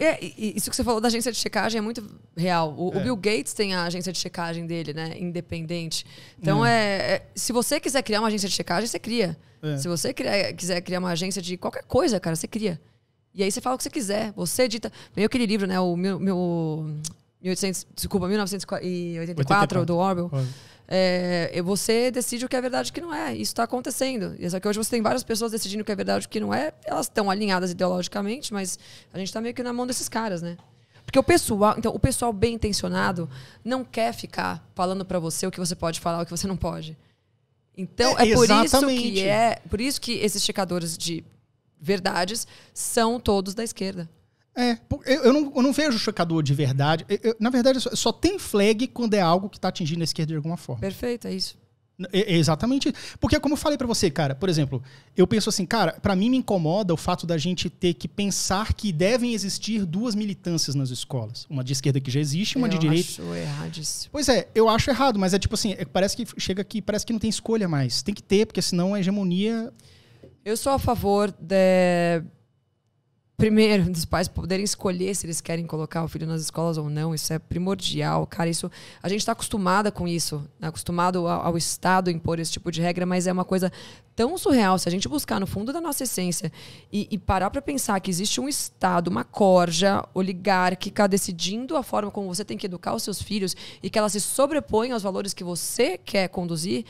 É, isso que você falou da agência de checagem é muito real. O, é. o, Bill Gates tem a agência de checagem dele, né? Independente. Então, hum. é, é, se você quiser criar uma agência de checagem, você cria. É. Se você criar, quiser criar uma agência de qualquer coisa, cara, você cria. E aí você fala o que você quiser. Você edita. Meio aquele livro, né? O meu. meu 1800, desculpa, 1984, 84. do Orwell. Quase é, você decide o que é verdade e o que não é. Isso está acontecendo. Só que hoje você tem várias pessoas decidindo o que é verdade e o que não é. Elas estão alinhadas ideologicamente, mas a gente está meio que na mão desses caras, né? Porque o pessoal, então, o pessoal bem intencionado não quer ficar falando para você o que você pode falar, o que você não pode. Então, é, é por isso que é, por isso que esses checadores de verdades são todos da esquerda. É, eu, eu, não, eu não vejo chocador de verdade. Eu, eu, na verdade, só, só, tem flag quando é algo que está atingindo a esquerda de alguma forma. Perfeito, é isso. É, é exatamente. Porque, como eu falei para você, cara, por exemplo, eu penso assim, cara, para mim me incomoda o fato da gente ter que pensar que devem existir duas militâncias nas escolas. Uma de esquerda que já existe, uma de direita. Eu acho erradíssimo. Pois é, eu acho errado, mas é tipo assim, é, parece que chega aqui, parece que não tem escolha mais. Tem que ter, porque senão a hegemonia. Eu sou a favor de primeiro, dos pais poderem escolher se eles querem colocar o filho nas escolas ou não, isso é primordial. Cara, isso a gente está acostumada com isso, né? acostumado ao, ao, Estado impor esse tipo de regra, mas é uma coisa tão surreal. Se a gente buscar no fundo da nossa essência e, e parar para pensar que existe um Estado, uma corja oligárquica decidindo a forma como você tem que educar os seus filhos e que ela se sobrepõe aos valores que você quer conduzir,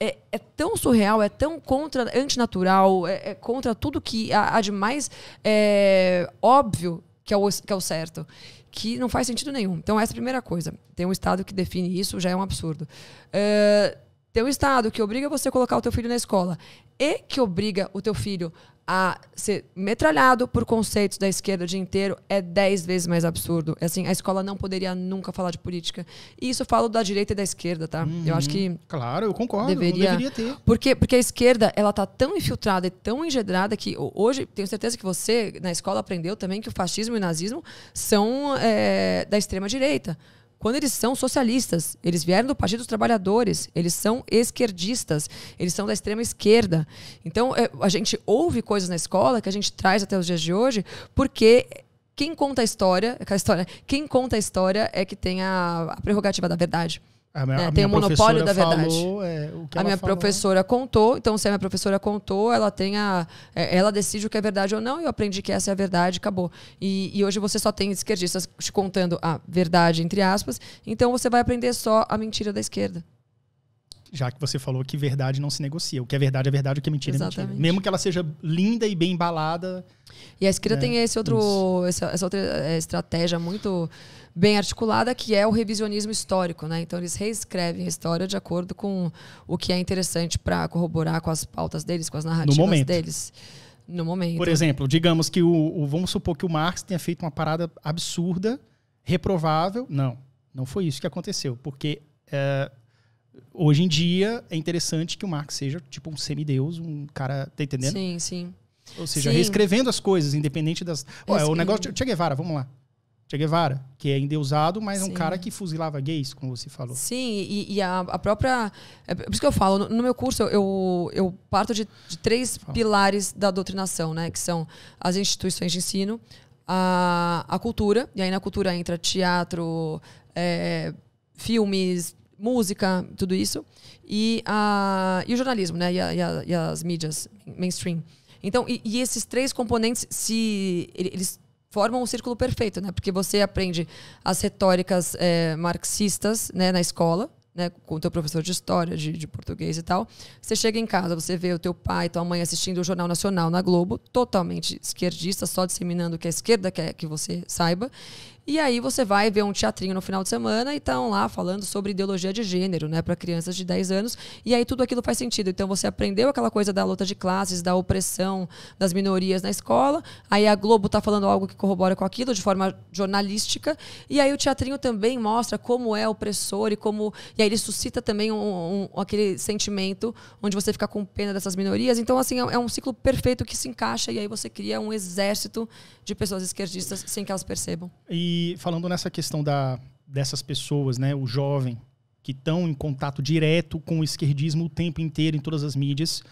é, é tão surreal, é tão contra antinatural, é, é contra tudo que há, há de mais. É, é óbvio que é, o, que é o certo, que não faz sentido nenhum. Então, essa é a primeira coisa. Tem um Estado que define isso, já é um absurdo. tem um Estado que obriga você a colocar o teu filho na escola e que obriga o teu filho a ser metralhado por conceitos da esquerda o dia inteiro é dez vezes mais absurdo. É assim, a escola não poderia nunca falar de política. E isso eu falo da direita e da esquerda, tá? Uhum. Eu acho que uhum. claro, eu concordo. Deveria, deveria ter. Porque porque a esquerda ela tá tão infiltrada e tão engendrada que hoje tenho certeza que você na escola aprendeu também que o fascismo e o nazismo são é, da extrema direita quando eles são socialistas, eles vieram do Partido dos Trabalhadores, eles são esquerdistas, eles são da extrema esquerda. Então, é, a gente ouve coisas na escola que a gente traz até os dias de hoje, porque quem conta a história, a história quem conta a história é que tem a, a prerrogativa da verdade. A minha, é, a tem o um monopólio da verdade. Falou, é, a minha falou. professora contou, então se a minha professora contou, ela tem a, é, ela decide o que é verdade ou não, e eu aprendi que essa é a verdade, acabou. E, e, hoje você só tem esquerdistas te contando a verdade, entre aspas, então você vai aprender só a mentira da esquerda. Já que você falou que verdade não se negocia. O que é verdade é verdade, o que é mentira Exatamente. é mentira. Mesmo que ela seja linda e bem embalada. E a esquerda né? tem esse outro, essa, essa outra é, estratégia muito bem articulada, que é o revisionismo histórico. Né? Então, eles reescrevem a história de acordo com o que é interessante para corroborar com as pautas deles, com as narrativas no deles. No momento. Por exemplo, digamos que o, o. Vamos supor que o Marx tenha feito uma parada absurda, reprovável. Não, não foi isso que aconteceu. Porque é, hoje em dia é interessante que o Marx seja tipo um semideus, um cara. Tá entendendo? Sim, sim. Ou seja, sim. reescrevendo as coisas, independente das. É o negócio de Che Guevara, vamos lá. Che Guevara, que é endeusado, mas Sim. um cara que fuzilava gays, como você falou. Sim, e, e a, a, própria. É por isso que eu falo, no, no meu curso eu, eu parto de, de três fala. pilares da doutrinação, né? Que são as instituições de ensino, a, a cultura, e aí na cultura entra teatro, é, filmes, música, tudo isso, e, a, e o jornalismo, né? E, a, e, a, e as mídias mainstream. Então, e, e, esses três componentes se eles formam um círculo perfeito, né? Porque você aprende as retóricas é, marxistas né, na escola, né, com o teu professor de história, de, de, português e tal. Você chega em casa, você vê o teu pai, tua mãe assistindo o Jornal Nacional na Globo, totalmente esquerdista, só disseminando o que a esquerda quer que você saiba. E aí você vai ver um teatrinho no final de semana e estão lá falando sobre ideologia de gênero, né, para crianças de 10 anos, e aí tudo aquilo faz sentido. Então você aprendeu aquela coisa da luta de classes, da opressão das minorias na escola, aí a Globo está falando algo que corrobora com aquilo de forma jornalística, e aí o teatrinho também mostra como é opressor e como e aí ele suscita também um, um, aquele sentimento onde você fica com pena dessas minorias. Então assim, é, é um ciclo perfeito que se encaixa e aí você cria um exército de pessoas esquerdistas sem que elas percebam. E e falando nessa questão da, dessas pessoas, né, o jovem, que estão em contato direto com o esquerdismo o tempo inteiro, em todas as mídias,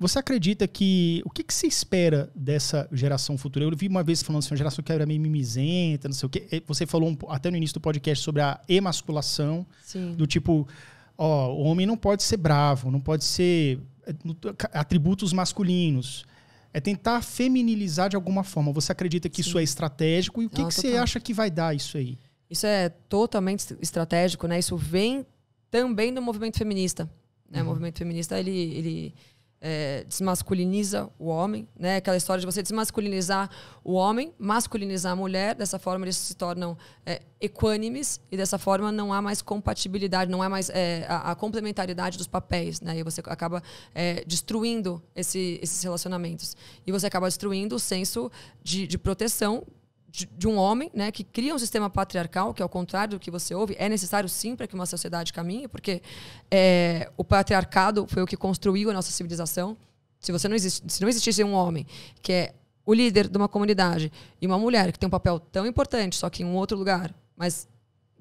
você acredita que. O que, que se espera dessa geração futura? Eu vi uma vez falando assim, uma geração que era meio mimizenta, não sei o quê. É, você falou um, até no início do podcast sobre a emasculação Sim. do tipo. Ó, o homem não pode ser bravo, não pode ser é, atributos masculinos. É tentar feminilizar de alguma forma. Você acredita que Sim. isso é estratégico? E o que, que você acha que vai dar isso aí? Isso é totalmente estratégico, né? Isso vem também do movimento feminista. Né? Uhum. O movimento feminista, ele, ele é, desmasculiniza o homem, né? Aquela história de você desmasculinizar o homem, masculinizar a mulher, dessa forma eles se tornam é, equânimes e dessa forma não há mais compatibilidade, não há mais é, a, a, complementaridade dos papéis, né? E você acaba é, destruindo esse, esses relacionamentos e você acaba destruindo o senso de, de proteção de, de um homem, né, que cria um sistema patriarcal, que ao contrário do que você ouve, é necessário sim para que uma sociedade caminhe, porque é, o patriarcado foi o que construiu a nossa civilização. Se você não existe, se não existisse um homem que é o líder de uma comunidade e uma mulher que tem um papel tão importante, só que em um outro lugar, mas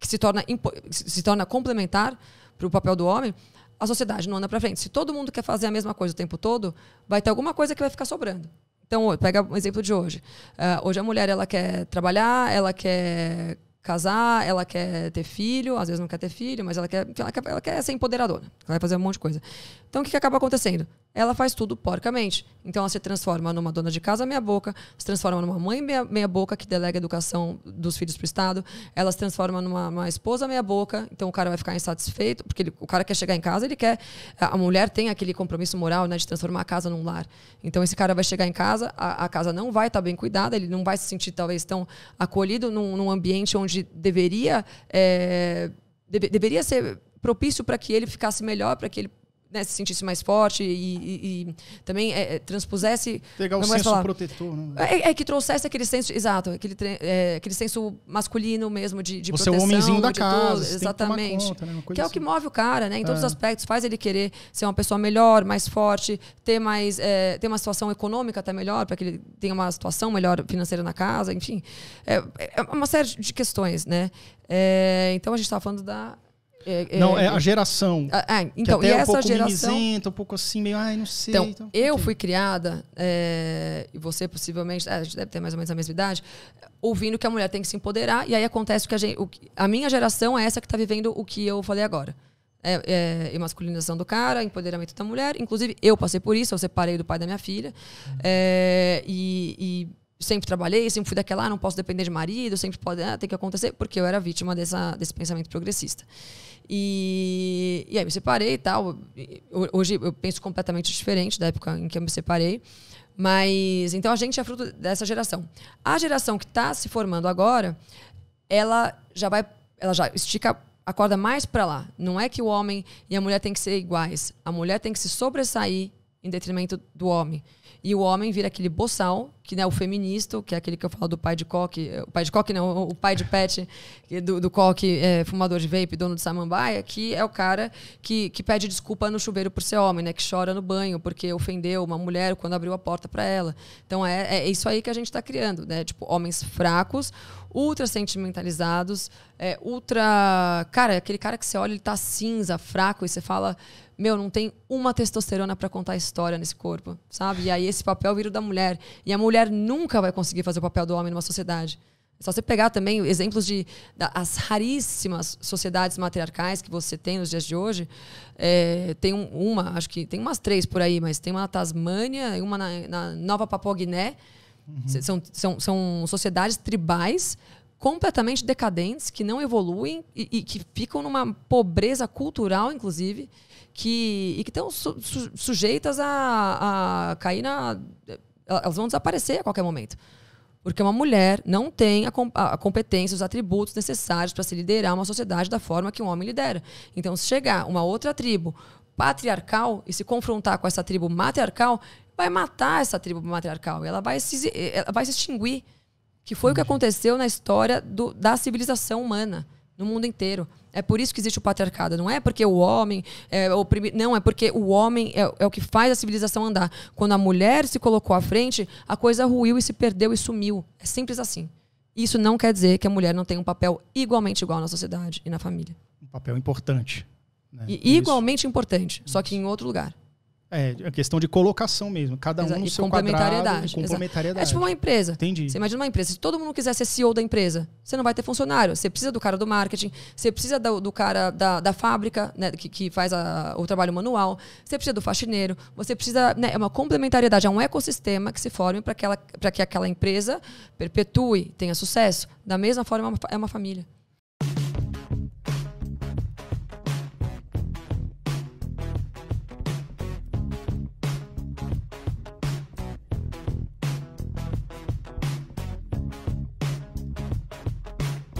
que se torna se torna complementar para o papel do homem, a sociedade não anda para frente. Se todo mundo quer fazer a mesma coisa o tempo todo, vai ter alguma coisa que vai ficar sobrando. Então, pega um exemplo de hoje. Uh, hoje a mulher ela quer trabalhar, ela quer casar, ela quer ter filho, às vezes não quer ter filho, mas ela quer, ela quer, ela quer ser empoderadora, ela vai fazer um monte de coisa. Então, o que, que acaba acontecendo? ela faz tudo porcamente. Então ela se transforma numa dona de casa meia boca, se transforma numa mãe meia, meia boca que delega a educação dos filhos para o Estado, ela se transforma numa, esposa meia boca, então o cara vai ficar insatisfeito, porque ele, o cara quer chegar em casa, ele quer. A mulher tem aquele compromisso moral né, de transformar a casa num lar. Então esse cara vai chegar em casa, a, a casa não vai estar tá bem cuidada, ele não vai se sentir talvez tão acolhido num, num ambiente onde deveria. É, deve, deveria ser propício para que ele ficasse melhor, para que ele né, se sentisse mais forte e, e, e também é, é transpusesse. Pegar o senso falar, protetor, né? É, é, que trouxesse aquele senso, exato, aquele, é, aquele senso masculino mesmo de, de você proteção. Você é o homenzinho da casa. Tudo, exatamente. Que, conta, né? que é o que assim. move o cara, né? Em todos os é. aspectos, faz ele querer ser uma pessoa melhor, mais forte, ter mais. É, ter uma situação econômica até melhor, para que ele tenha uma situação melhor financeira na casa, enfim. É, uma série de questões, né? então a gente estava falando da é, é, não, é, a geração. Ah, é, então, que até e essa é um pouco geração. um pouco assim, meio, ai, não sei. Então, então eu okay. fui criada, é, e você possivelmente, a gente deve ter mais ou menos a mesma idade, ouvindo que a mulher tem que se empoderar, e aí acontece que a, gente, o, a minha geração é essa que está vivendo o que eu falei agora. É, é, do cara, empoderamento da mulher. Inclusive, eu passei por isso, eu separei do pai da minha filha. Uhum. É, e sempre trabalhei, sempre fui daquela, ah, não posso depender de marido, sempre pode ah, que acontecer, porque eu era vítima dessa, desse pensamento progressista. E, e aí me separei e tal. Hoje eu penso completamente diferente da época em que eu me separei. Mas então a gente é fruto dessa geração. A geração que está se formando agora, ela já vai, ela já estica a corda mais para lá. Não é que o homem e a mulher têm que ser iguais. A mulher tem que se sobressair em detrimento do homem. E o homem vira aquele boçal, que é né, o feminista, que é aquele que eu falo do pai de coque, eh, o pai de coque não, o pai de pet, eh, do, do coque, é, fumador de vape, dono de samambaia, que é o cara que, que pede desculpa no chuveiro por ser homem, né? Que chora no banho porque ofendeu uma mulher quando abriu a porta para ela. Então é, é isso aí que a gente está criando, né? Tipo, homens fracos, ultra sentimentalizados, é, ultra. Cara, é aquele cara que você olha, ele tá cinza, fraco, e você fala. Meu, não tem uma testosterona para contar a história nesse corpo, sabe? E aí aí esse papel vira da mulher. E a mulher nunca vai conseguir fazer o papel do homem numa sociedade. É só você pegar também exemplos de da, as raríssimas sociedades matriarcais que você tem nos dias de hoje. É, tem um, uma, acho que tem umas três por aí, mas tem uma na Tasmânia e uma na, na Nova Papua Guiné. Uhum. São, são, são sociedades tribais completamente decadentes, que não evoluem e, e que ficam numa pobreza cultural, inclusive que, e que estão su, su, sujeitas a, a cair na. Eh, elas vão desaparecer a qualquer momento. Porque uma mulher não tem a, a competência, os atributos necessários para se liderar uma sociedade da forma que um homem lidera. Então, se chegar uma outra tribo patriarcal e se confrontar com essa tribo matriarcal, vai matar essa tribo matriarcal. Ela vai se, eh, ela vai se extinguir. Que foi Entendi. o que uhum. aconteceu na história do, da civilização humana no mundo inteiro. É por isso que existe o patriarcado. Não é porque o homem é oprimido. Não, é porque o homem é, é, o que faz a civilização andar. Quando a mulher se colocou à frente, a coisa ruiu e se perdeu e sumiu. É simples assim. Isso não quer dizer que a mulher não tem um papel igualmente igual na sociedade e na família. Um papel importante. Né? E, igualmente importante, isso. só que em outro lugar. É, a é questão de colocação mesmo. Cada Exato. um no e seu complementariedade. quadrado. Complementariedade. É tipo uma empresa. Entendi. Você imagina uma empresa. Se todo mundo quiser ser CEO da empresa, você não vai ter funcionário. Você precisa do cara do marketing, você precisa do, do cara da, da fábrica, né, que, que faz a, o trabalho manual, você precisa do faxineiro, você precisa... Né, é uma complementariedade, é um ecossistema que se forme para que aquela empresa perpetue, tenha sucesso. Da mesma forma, é uma, é uma família.